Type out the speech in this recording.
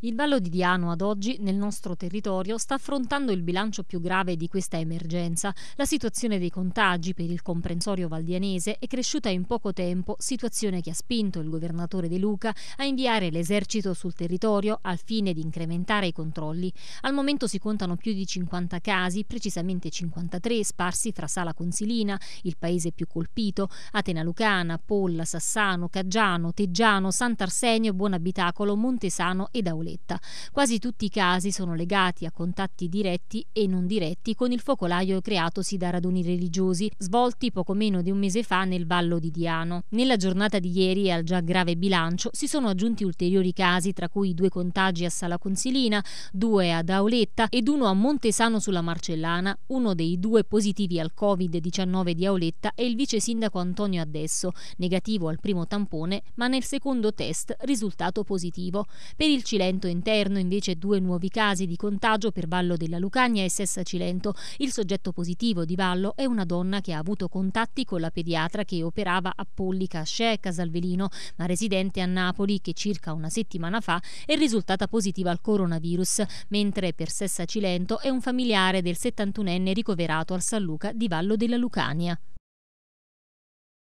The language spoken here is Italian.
Il Vallo di Diano ad oggi nel nostro territorio sta affrontando il bilancio più grave di questa emergenza. La situazione dei contagi per il comprensorio valdianese è cresciuta in poco tempo, situazione che ha spinto il governatore De Luca a inviare l'esercito sul territorio al fine di incrementare i controlli. Al momento si contano più di 50 casi, precisamente 53 sparsi fra Sala Consilina, il paese più colpito, Atena Lucana, Polla, Sassano, Caggiano, Teggiano, Sant'Arsenio, Buonabitacolo, Montesano ed Aurora. Paoletta. Quasi tutti i casi sono legati a contatti diretti e non diretti con il focolaio creatosi da raduni religiosi, svolti poco meno di un mese fa nel Vallo di Diano. Nella giornata di ieri, al già grave bilancio, si sono aggiunti ulteriori casi, tra cui due contagi a Sala Consilina, due ad Auletta ed uno a Montesano sulla Marcellana, uno dei due positivi al Covid-19 di Auletta è il vice sindaco Antonio Adesso, negativo al primo tampone, ma nel secondo test risultato positivo. Per il Cilento Salento interno invece due nuovi casi di contagio per Vallo della Lucania e Sessa Cilento. Il soggetto positivo di Vallo è una donna che ha avuto contatti con la pediatra che operava a Polli Casce e Casalvelino, ma residente a Napoli che circa una settimana fa è risultata positiva al coronavirus, mentre per Sessa Cilento è un familiare del 71enne ricoverato al San Luca di Vallo della Lucania.